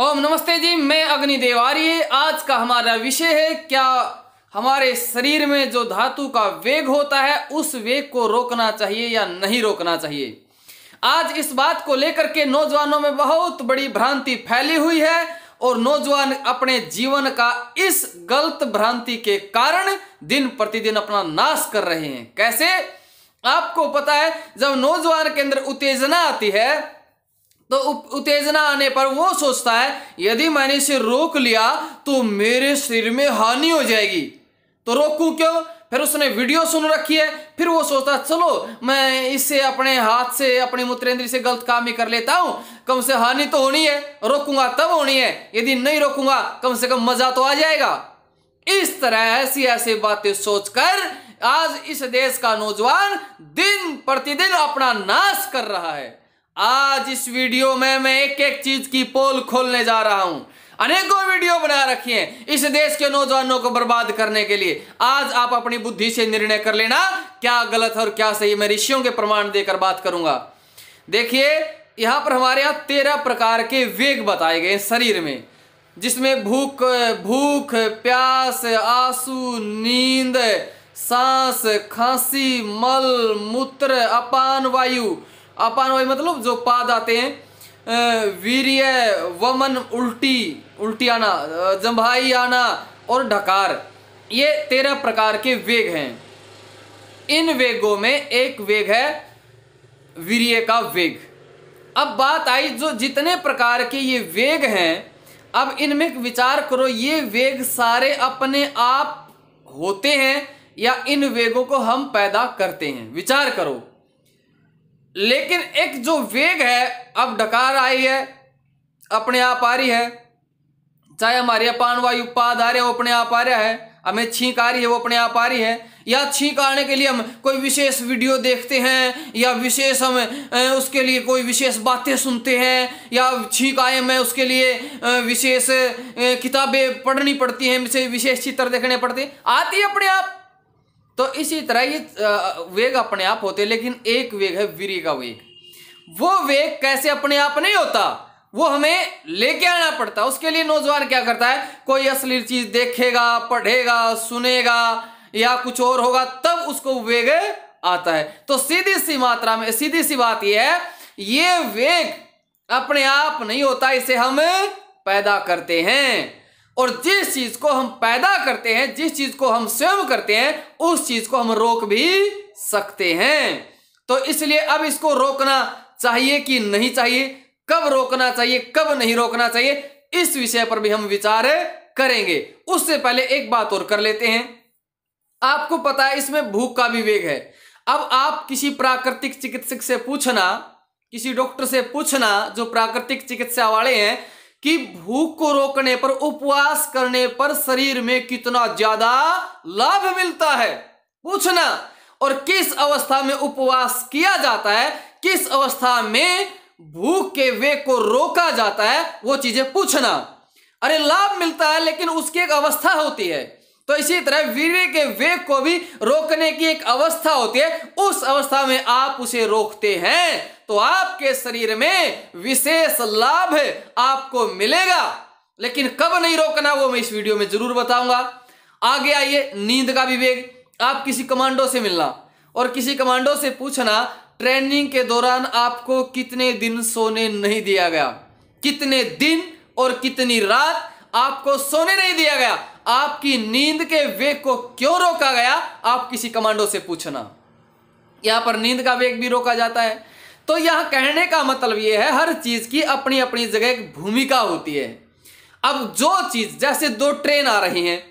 ओम नमस्ते जी मैं अग्नि देवारी आज का हमारा विषय है क्या हमारे शरीर में जो धातु का वेग होता है उस वेग को रोकना चाहिए या नहीं रोकना चाहिए आज इस बात को लेकर के नौजवानों में बहुत बड़ी भ्रांति फैली हुई है और नौजवान अपने जीवन का इस गलत भ्रांति के कारण दिन प्रतिदिन अपना नाश कर रहे हैं कैसे आपको पता है जब नौजवान के अंदर उत्तेजना आती है तो उत्तेजना आने पर वो सोचता है यदि मैंने इसे रोक लिया तो मेरे सिर में हानि हो जाएगी तो रोकू क्यों फिर उसने वीडियो सुन रखी है फिर वो सोचता चलो मैं इससे अपने हाथ से अपने मूत्रेंद्री से गलत काम ही कर लेता हूं कम से हानि तो होनी है रोकूंगा तब होनी है यदि नहीं रोकूंगा कम से कम मजा तो आ जाएगा इस तरह ऐसी ऐसी बातें सोचकर आज इस देश का नौजवान दिन प्रतिदिन अपना नाश कर रहा है आज इस वीडियो में मैं एक एक चीज की पोल खोलने जा रहा हूं अनेकों वीडियो बना रखी हैं इस देश के नौजवानों को बर्बाद करने के लिए आज आप अपनी बुद्धि से निर्णय कर लेना क्या गलत है और क्या सही मैं ऋषियों के प्रमाण देकर बात करूंगा देखिए यहां पर हमारे यहां तेरह प्रकार के वेग बताए गए शरीर में जिसमें भूख भूख प्यास आंसू नींद सांस खांसी मल मूत्र अपान वायु अपानोय मतलब जो पाद आते हैं वीर्य वमन उल्टी उल्टी आना जम्भाई आना और ढकार ये तेरह प्रकार के वेग हैं इन वेगों में एक वेग है वीर्य का वेग अब बात आई जो जितने प्रकार के ये वेग हैं अब इनमें विचार करो ये वेग सारे अपने आप होते हैं या इन वेगों को हम पैदा करते हैं विचार करो लेकिन एक जो वेग है अब डकार आई है अपने आप आ रही है चाहे हमारे पान वायु पाद आ रहे हो अपने आप आ रहा है हमें छींक आ रही है वो अपने आप आ रही है या छींक आने के लिए हम कोई विशेष वीडियो देखते हैं या विशेष हम उसके लिए कोई विशेष बातें सुनते हैं या छींक आए हमें उसके लिए विशेष किताबें पढ़नी पड़ती हैं विशेष चित्र देखने पड़ते हैं आती है अपने आप तो इसी तरह ये वेग अपने आप होते लेकिन एक वेग है वीरी का वेग वो वेग कैसे अपने आप नहीं होता वो हमें लेके आना पड़ता है उसके लिए नौजवान क्या करता है कोई असली चीज देखेगा पढ़ेगा सुनेगा या कुछ और होगा तब उसको वेग आता है तो सीधी सी मात्रा में सीधी सी बात यह है ये वेग अपने आप नहीं होता इसे हम पैदा करते हैं और जिस चीज को हम पैदा करते हैं जिस चीज को हम स्वयं करते हैं उस चीज को हम रोक भी सकते हैं तो इसलिए अब इसको रोकना चाहिए कि नहीं चाहिए कब रोकना चाहिए कब नहीं रोकना चाहिए इस विषय पर भी हम विचार करेंगे उससे पहले एक बात और कर लेते हैं आपको पता है इसमें भूख का भी वेग है अब आप किसी प्राकृतिक चिकित्सक से पूछना किसी डॉक्टर से पूछना जो प्राकृतिक चिकित्सा वाले हैं कि भूख को रोकने पर उपवास करने पर शरीर में कितना ज्यादा लाभ मिलता है पूछना और किस अवस्था में उपवास किया जाता है किस अवस्था में भूख के वे को रोका जाता है वो चीजें पूछना अरे लाभ मिलता है लेकिन उसकी एक अवस्था होती है तो इसी तरह वीर्य के वेग को भी रोकने की एक अवस्था होती है उस अवस्था में आप उसे रोकते हैं तो आपके शरीर में विशेष लाभ आपको मिलेगा लेकिन कब नहीं रोकना वो मैं इस वीडियो में जरूर बताऊंगा आगे आइए नींद का विवेक आप किसी कमांडो से मिलना और किसी कमांडो से पूछना ट्रेनिंग के दौरान आपको कितने दिन सोने नहीं दिया गया कितने दिन और कितनी रात आपको सोने नहीं दिया गया आपकी नींद के वेग को क्यों रोका गया आप किसी कमांडो से पूछना यहां पर नींद का वेग भी रोका जाता है तो यह कहने का मतलब यह है हर चीज की अपनी अपनी जगह एक भूमिका होती है अब जो चीज जैसे दो ट्रेन आ रही हैं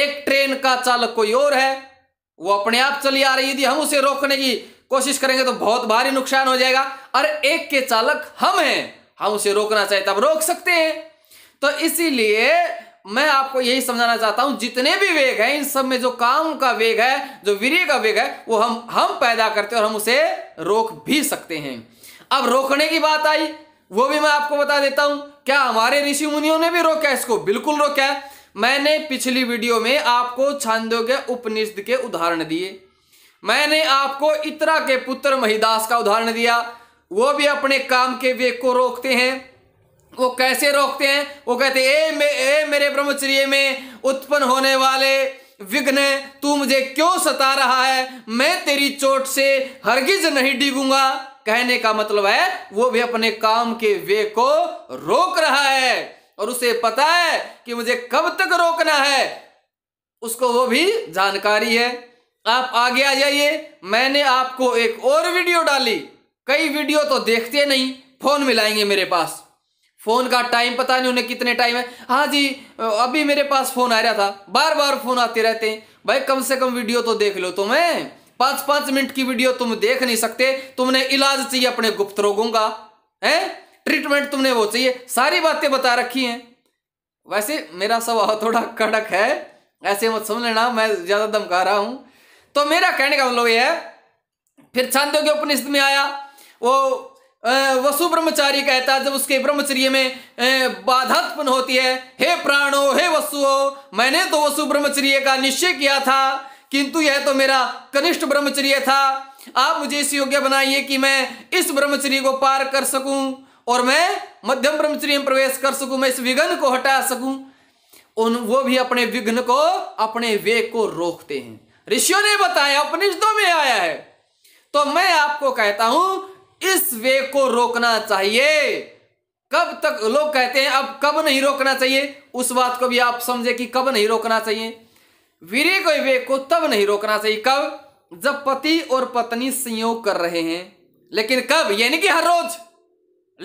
एक ट्रेन का चालक कोई और है वो अपने आप चली आ रही यदि हम उसे रोकने की कोशिश करेंगे तो बहुत भारी नुकसान हो जाएगा और एक के चालक हम हैं हम उसे रोकना चाहे तब रोक सकते हैं तो इसीलिए मैं आपको यही समझाना चाहता हूं जितने भी वेग हैं इन सब में जो काम का वेग है जो वीर्य का वेग है वो हम हम पैदा करते हैं और हम उसे रोक भी सकते हैं अब रोकने की बात आई वो भी मैं आपको बता देता हूं क्या हमारे ऋषि मुनियों ने भी रोका इसको बिल्कुल रोका है मैंने पिछली वीडियो में आपको छांदो के उपनिषद के उदाहरण दिए मैंने आपको इतरा के पुत्र महिदास का उदाहरण दिया वो भी अपने काम के वेग को रोकते हैं वो कैसे रोकते हैं वो कहते ए, मे, ए मेरे ब्रह्मचर्य में उत्पन्न होने वाले विघ्न तू मुझे क्यों सता रहा है मैं तेरी चोट से हरगिज नहीं डिगूंगा कहने का मतलब है वो भी अपने काम के वे को रोक रहा है और उसे पता है कि मुझे कब तक रोकना है उसको वो भी जानकारी है आप आगे आ जाइए मैंने आपको एक और वीडियो डाली कई वीडियो तो देखते नहीं फोन मिलाएंगे मेरे पास फोन का टाइम पता नहीं उन्हें कितने टाइम है हाँ जी अभी मेरे पास फोन आ रहा था बार बार फोन आते रहते हैं भाई कम से कम वीडियो तो देख लो तुम्हें पांच पांच मिनट की वीडियो तुम देख नहीं सकते तुमने इलाज चाहिए अपने गुप्त रोगों का है ट्रीटमेंट तुमने वो चाहिए सारी बातें बता रखी हैं वैसे मेरा स्वभाव थोड़ा कड़क है ऐसे मत समझ लेना मैं ज्यादा धमका रहा हूं तो मेरा कहने का मतलब यह है फिर छांदों के उपनिषद में आया वो वसु ब्रह्मचारी कहता है जब उसके ब्रह्मचर्य में बाधा उत्पन्न होती है हे प्राणो हे वसुओ मैंने तो वसु ब्रह्मचर्य का निश्चय किया था किंतु यह तो मेरा कनिष्ठ ब्रह्मचर्य था आप मुझे इस योग्य बनाइए कि मैं इस ब्रह्मचर्य को पार कर सकूं और मैं मध्यम ब्रह्मचर्य में प्रवेश कर सकूं मैं इस विघ्न को हटा सकूं उन वो भी अपने विघ्न को अपने वेग को रोकते हैं ऋषियों ने बताया अपनिषदों में आया है तो मैं आपको कहता हूं इस वे को रोकना चाहिए कब तक लोग कहते हैं अब कब नहीं रोकना चाहिए उस बात को भी आप समझे कि कब नहीं रोकना चाहिए विरे को वे को तब नहीं रोकना चाहिए कब जब पति और पत्नी संयोग कर रहे हैं लेकिन कब यानी कि हर रोज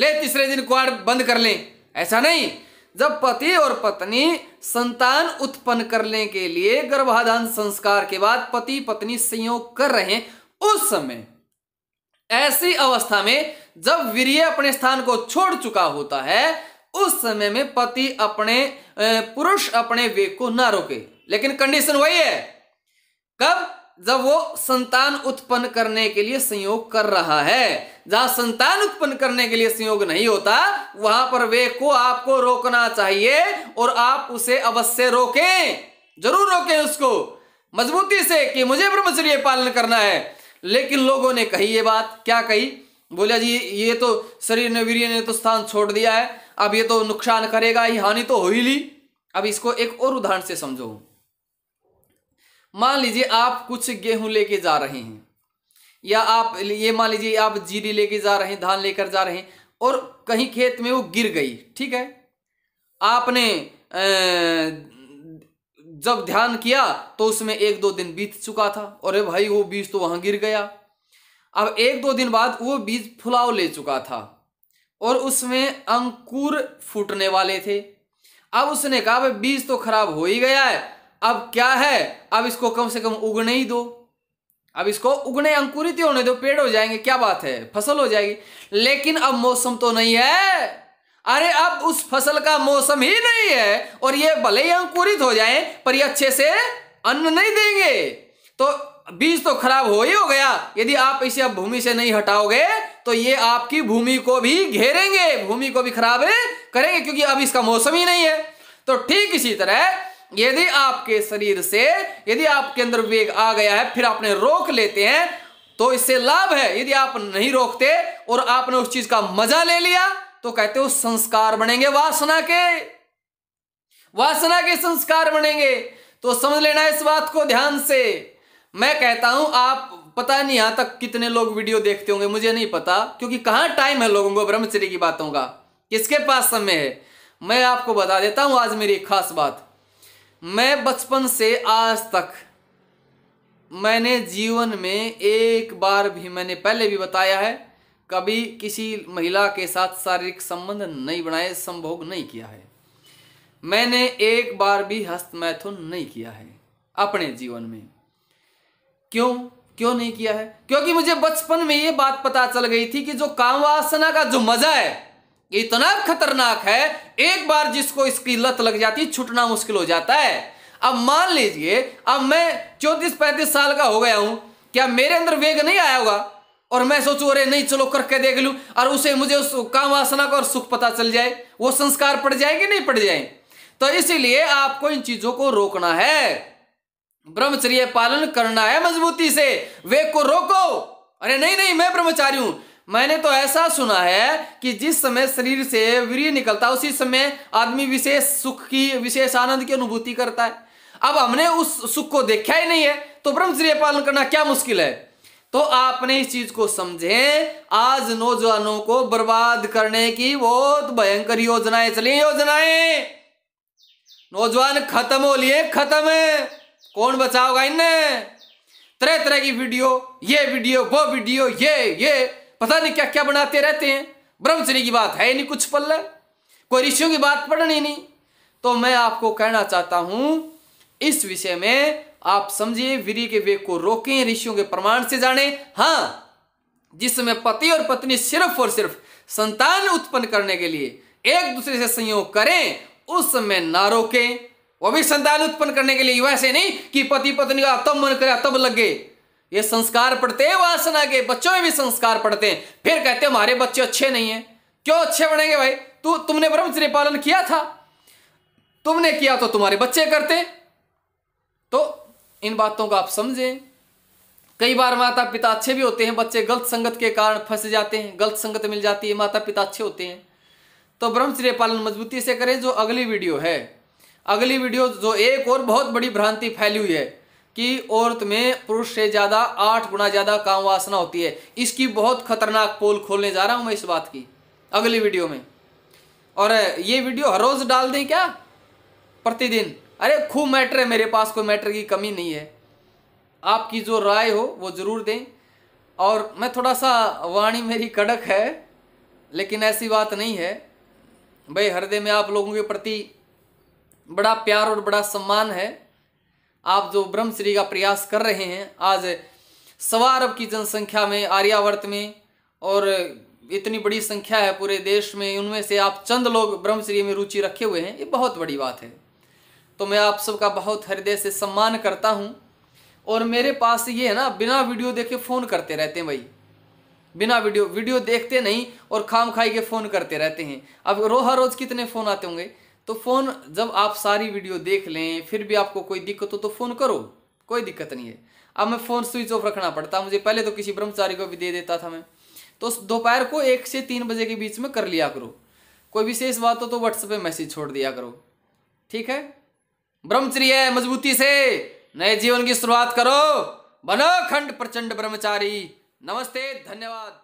ले तीसरे दिन क्वार बंद कर लें ऐसा नहीं जब पति और पत्नी संतान उत्पन्न करने के लिए गर्भाधान संस्कार के बाद पति पत्नी संयोग कर रहे हैं उस समय ऐसी अवस्था में जब वीरिय अपने स्थान को छोड़ चुका होता है उस समय में पति अपने पुरुष अपने वेग को ना रोके लेकिन कंडीशन वही है कब जब वो संतान उत्पन्न करने के लिए संयोग कर रहा है जहां संतान उत्पन्न करने के लिए संयोग नहीं होता वहां पर वेग को आपको रोकना चाहिए और आप उसे अवश्य रोकें जरूर रोकें उसको मजबूती से कि मुझे ब्रह्मचर्य पालन करना है लेकिन लोगों ने कही ये बात क्या कही बोलिया जी ये तो शरीर ने वीर ने तो स्थान छोड़ दिया है अब ये तो नुकसान करेगा ही हानि तो हो ही ली अब इसको एक और उदाहरण से समझो मान लीजिए आप कुछ गेहूं लेके जा रहे हैं या आप ये मान लीजिए आप जीरी लेके जा रहे हैं धान लेकर जा रहे हैं और कहीं खेत में वो गिर गई ठीक है आपने जब ध्यान किया तो उसमें एक दो दिन बीत चुका था और भाई वो बीज तो वहां गिर गया अब एक दो दिन बाद वो बीज फुलाव ले चुका था और उसमें अंकुर फूटने वाले थे अब उसने कहा भाई बीज तो खराब हो ही गया है अब क्या है अब इसको कम से कम उगने ही दो अब इसको उगने अंकुरित होने दो पेड़ हो जाएंगे क्या बात है फसल हो जाएगी लेकिन अब मौसम तो नहीं है अरे अब उस फसल का मौसम ही नहीं है और ये भले ही अंकुरित हो जाए पर ये अच्छे से अन्न नहीं देंगे तो बीज तो खराब हो ही हो गया यदि आप इसे अब भूमि से नहीं हटाओगे तो ये आपकी भूमि को भी घेरेंगे भूमि को भी खराब करेंगे क्योंकि अब इसका मौसम ही नहीं है तो ठीक इसी तरह यदि आपके शरीर से यदि आपके अंदर वेग आ गया है फिर आपने रोक लेते हैं तो इससे लाभ है यदि आप नहीं रोकते और आपने उस चीज का मजा ले लिया तो कहते हो संस्कार बनेंगे वासना के वासना के संस्कार बनेंगे तो समझ लेना इस बात को ध्यान से मैं कहता हूं आप पता नहीं यहां तक कितने लोग वीडियो देखते होंगे मुझे नहीं पता क्योंकि कहां टाइम है लोगों को ब्रह्मचर्य की बातों का किसके पास समय है मैं आपको बता देता हूं आज मेरी एक खास बात मैं बचपन से आज तक मैंने जीवन में एक बार भी मैंने पहले भी बताया है कभी किसी महिला के साथ शारीरिक संबंध नहीं बनाए संभोग नहीं किया है मैंने एक बार भी हस्तमैथुन नहीं किया है अपने जीवन में क्यों क्यों नहीं किया है क्योंकि मुझे बचपन में ये बात पता चल गई थी कि जो काम वासना का जो मजा है इतना खतरनाक है एक बार जिसको इसकी लत लग जाती छुटना मुश्किल हो जाता है अब मान लीजिए अब मैं चौंतीस पैंतीस साल का हो गया हूं क्या मेरे अंदर वेग नहीं आया होगा और मैं सोचूं अरे नहीं चलो करके देख लू और उसे मुझे उस काम वासना का और सुख पता चल जाए वो संस्कार पड़ कि नहीं पड़ जाए तो इसीलिए आपको इन चीजों को रोकना है ब्रह्मचर्य पालन करना है मजबूती से वे को रोको अरे नहीं नहीं मैं ब्रह्मचारी हूं मैंने तो ऐसा सुना है कि जिस समय शरीर से वीर्य निकलता है उसी समय आदमी विशेष सुख की विशेष आनंद की अनुभूति करता है अब हमने उस सुख को देखा ही नहीं है तो ब्रह्मचर्य पालन करना क्या मुश्किल है तो आपने इस चीज को समझे आज नौजवानों को बर्बाद करने की बहुत भयंकर योजनाएं चली योजनाएं नौजवान खत्म हो लिए खत्म है कौन बचाओगा इन तरह तरह की वीडियो ये वीडियो वो वीडियो ये ये पता नहीं क्या क्या बनाते रहते हैं ब्रह्मचरी की बात है नहीं कुछ पल्ला कोई ऋषियों की बात पढ़नी नहीं तो मैं आपको कहना चाहता हूं इस विषय में आप समझिए वीर्य के वेग को रोकें ऋषियों के प्रमाण से जाने हां जिसमें पति और पत्नी सिर्फ और सिर्फ संतान उत्पन्न करने के लिए एक दूसरे से संयोग करें उस समय ना रोकें वो भी संतान उत्पन्न करने के लिए वैसे नहीं कि पति पत्नी का तब मन करे तब लग गए ये संस्कार पढ़ते हैं वासना के बच्चों में भी संस्कार पढ़ते हैं फिर कहते हैं हमारे बच्चे अच्छे नहीं है क्यों अच्छे बनेंगे भाई तू तुमने ब्रह्मचर्य पालन किया था तुमने किया तो तुम्हारे बच्चे करते तो इन बातों को आप समझें कई बार माता पिता अच्छे भी होते हैं बच्चे गलत संगत के कारण फंस जाते हैं गलत संगत मिल जाती है माता पिता अच्छे होते हैं तो ब्रह्मचर्य पालन मजबूती से करें जो अगली वीडियो है अगली वीडियो जो एक और बहुत बड़ी भ्रांति फैली हुई है कि औरत में पुरुष से ज़्यादा आठ गुना ज़्यादा काम वासना होती है इसकी बहुत खतरनाक पोल खोलने जा रहा हूं मैं इस बात की अगली वीडियो में और ये वीडियो हर रोज़ डाल दें क्या प्रतिदिन अरे खूब मैटर है मेरे पास कोई मैटर की कमी नहीं है आपकी जो राय हो वो ज़रूर दें और मैं थोड़ा सा वाणी मेरी कड़क है लेकिन ऐसी बात नहीं है भाई हृदय में आप लोगों के प्रति बड़ा प्यार और बड़ा सम्मान है आप जो ब्रह्मश्री का प्रयास कर रहे हैं आज सवा अरब की जनसंख्या में आर्यावर्त में और इतनी बड़ी संख्या है पूरे देश में उनमें से आप चंद लोग ब्रह्मश्री में रुचि रखे हुए हैं ये बहुत बड़ी बात है तो मैं आप सबका बहुत हृदय से सम्मान करता हूँ और मेरे पास ये है ना बिना वीडियो देखे फ़ोन करते रहते हैं भाई बिना वीडियो वीडियो देखते नहीं और खाम खाई के फ़ोन करते रहते हैं अब रोहा रोज़ कितने फ़ोन आते होंगे तो फ़ोन जब आप सारी वीडियो देख लें फिर भी आपको कोई दिक्कत हो तो फ़ोन करो कोई दिक्कत नहीं है अब मैं फ़ोन स्विच ऑफ रखना पड़ता मुझे पहले तो किसी ब्रह्मचारी को भी दे देता था मैं तो दोपहर को एक से तीन बजे के बीच में कर लिया करो कोई विशेष बात हो तो व्हाट्सएप पर मैसेज छोड़ दिया करो ठीक है ब्रह्मचर्य मजबूती से नए जीवन की शुरुआत करो बनो खंड प्रचंड ब्रह्मचारी नमस्ते धन्यवाद